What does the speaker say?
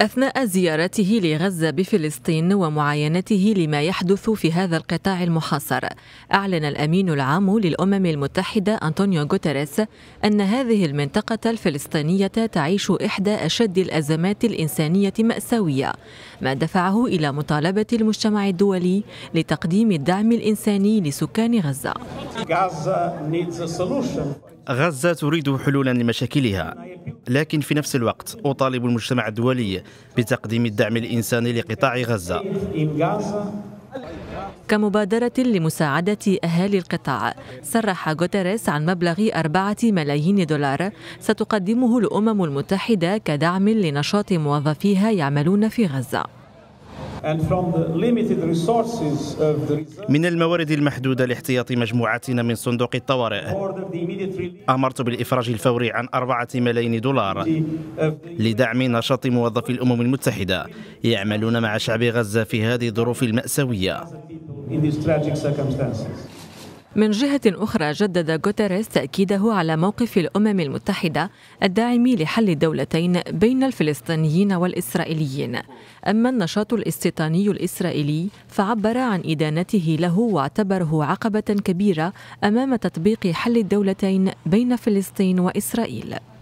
أثناء زيارته لغزة بفلسطين ومعاينته لما يحدث في هذا القطاع المحاصر أعلن الأمين العام للأمم المتحدة أنطونيو غوتيريس أن هذه المنطقة الفلسطينية تعيش إحدى أشد الأزمات الإنسانية مأساوية ما دفعه إلى مطالبة المجتمع الدولي لتقديم الدعم الإنساني لسكان غزة غزة تريد حلولا لمشاكلها لكن في نفس الوقت أطالب المجتمع الدولي بتقديم الدعم الإنساني لقطاع غزة كمبادرة لمساعدة أهالي القطاع صرح غوتيريس عن مبلغ أربعة ملايين دولار ستقدمه الأمم المتحدة كدعم لنشاط موظفيها يعملون في غزة من الموارد المحدودة لاحتياط مجموعتنا من صندوق الطوارئ أمرت بالإفراج الفوري عن أربعة ملايين دولار لدعم نشاط موظفي الأمم المتحدة يعملون مع شعب غزة في هذه الظروف المأساوية من جهة أخرى جدد غوتيريس تأكيده على موقف الأمم المتحدة الداعم لحل الدولتين بين الفلسطينيين والإسرائيليين أما النشاط الاستيطاني الإسرائيلي فعبر عن إدانته له واعتبره عقبة كبيرة أمام تطبيق حل الدولتين بين فلسطين وإسرائيل